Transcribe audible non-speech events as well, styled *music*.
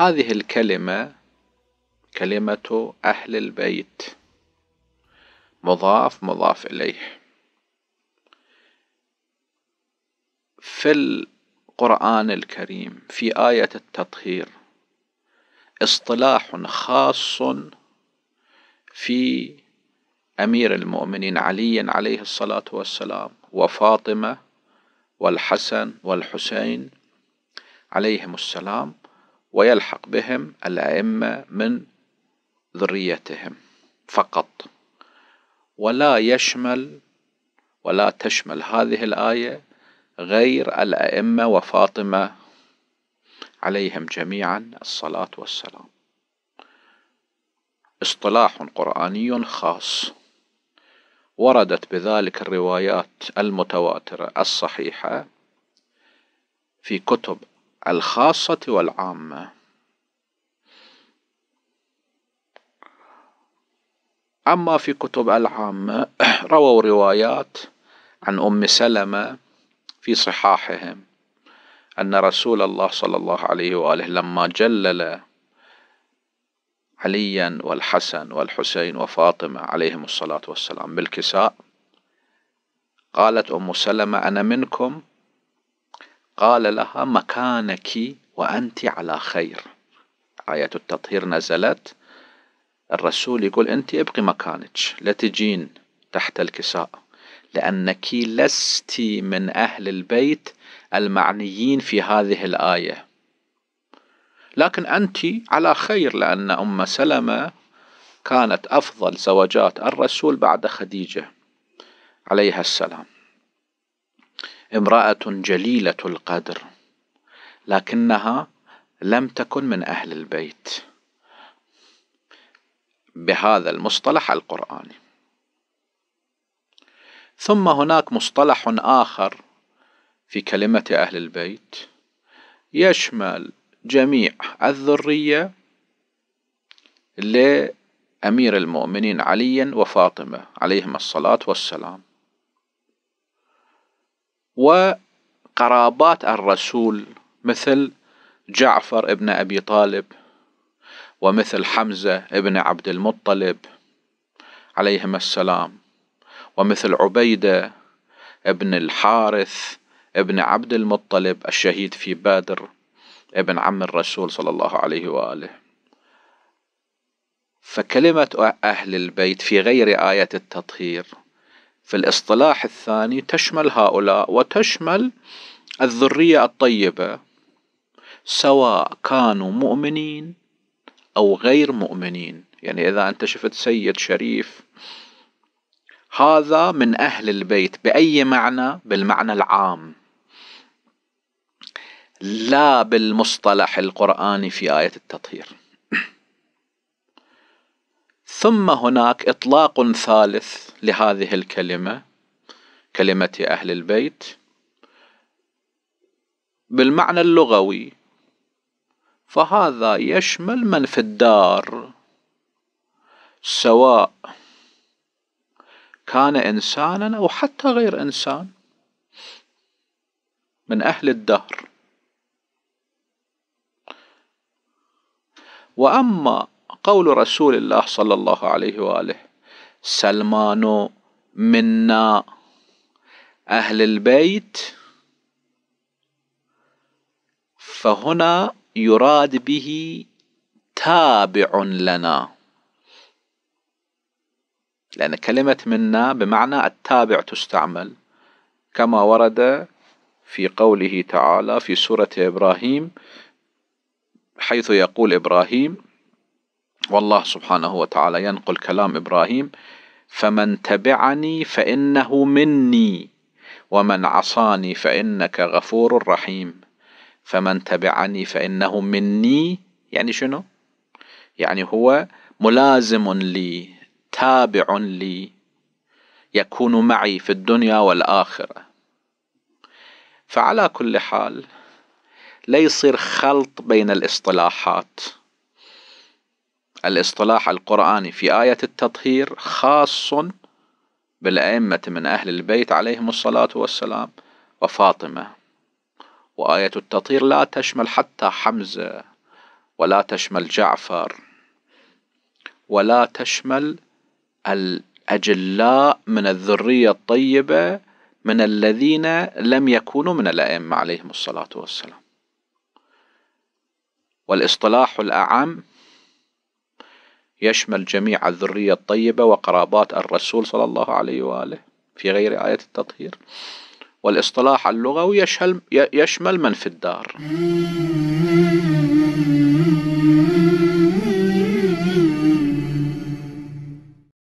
هذه الكلمة كلمة أهل البيت مضاف مضاف إليه في القرآن الكريم في آية التطهير اصطلاح خاص في أمير المؤمنين علي عليه الصلاة والسلام وفاطمة والحسن والحسين عليهم السلام ويلحق بهم الأئمة من ذريتهم فقط ولا يشمل ولا تشمل هذه الآية غير الأئمة وفاطمة عليهم جميعا الصلاة والسلام اصطلاح قرآني خاص وردت بذلك الروايات المتواترة الصحيحة في كتب الخاصة والعامة أما في كتب العامة *clears throat* رووا روايات عن أم سلمة في صحاحهم أن رسول الله صلى الله عليه وآله لما جلل عليا والحسن والحسين وفاطمة عليهم الصلاة والسلام بالكساء قالت أم سلمة أنا منكم قال لها مكانك وأنت على خير آية التطهير نزلت الرسول يقول أنت ابقي مكانك لا تجين تحت الكساء لأنك لست من أهل البيت المعنيين في هذه الآية لكن أنت على خير لأن أم سلمة كانت أفضل زوجات الرسول بعد خديجة عليها السلام امرأة جليلة القدر لكنها لم تكن من أهل البيت بهذا المصطلح القرآني ثم هناك مصطلح آخر في كلمة أهل البيت يشمل جميع الذرية لأمير المؤمنين علي وفاطمة عليهم الصلاة والسلام وقرابات الرسول مثل جعفر ابن أبي طالب ومثل حمزة ابن عبد المطلب عليهما السلام ومثل عبيدة ابن الحارث ابن عبد المطلب الشهيد في بادر ابن عم الرسول صلى الله عليه وآله فكلمة أهل البيت في غير آية التطهير في الاصطلاح الثاني تشمل هؤلاء وتشمل الذرية الطيبة سواء كانوا مؤمنين أو غير مؤمنين يعني إذا أنت شفت سيد شريف هذا من أهل البيت بأي معنى بالمعنى العام لا بالمصطلح القرآني في آية التطهير ثم هناك اطلاق ثالث لهذه الكلمه كلمه اهل البيت بالمعنى اللغوي فهذا يشمل من في الدار سواء كان انسانا او حتى غير انسان من اهل الدهر واما قول رسول الله صلى الله عليه واله سلمان منا اهل البيت فهنا يراد به تابع لنا لأن كلمة منا بمعنى التابع تستعمل كما ورد في قوله تعالى في سورة إبراهيم حيث يقول إبراهيم والله سبحانه وتعالى ينقل كلام إبراهيم فمن تبعني فإنه مني ومن عصاني فإنك غفور رحيم فمن تبعني فإنه مني يعني شنو؟ يعني هو ملازم لي تابع لي يكون معي في الدنيا والآخرة فعلى كل حال لا يصير خلط بين الاصطلاحات الاصطلاح القرآني في آية التطهير خاص بالأئمة من أهل البيت عليهم الصلاة والسلام وفاطمة وآية التطهير لا تشمل حتى حمزة ولا تشمل جعفر ولا تشمل الأجلاء من الذرية الطيبة من الذين لم يكونوا من الأئمة عليهم الصلاة والسلام والاصطلاح الأعم يشمل جميع الذرية الطيبة وقرابات الرسول صلى الله عليه وآله في غير آية التطهير والاصطلاح اللغوي يشمل, يشمل من في الدار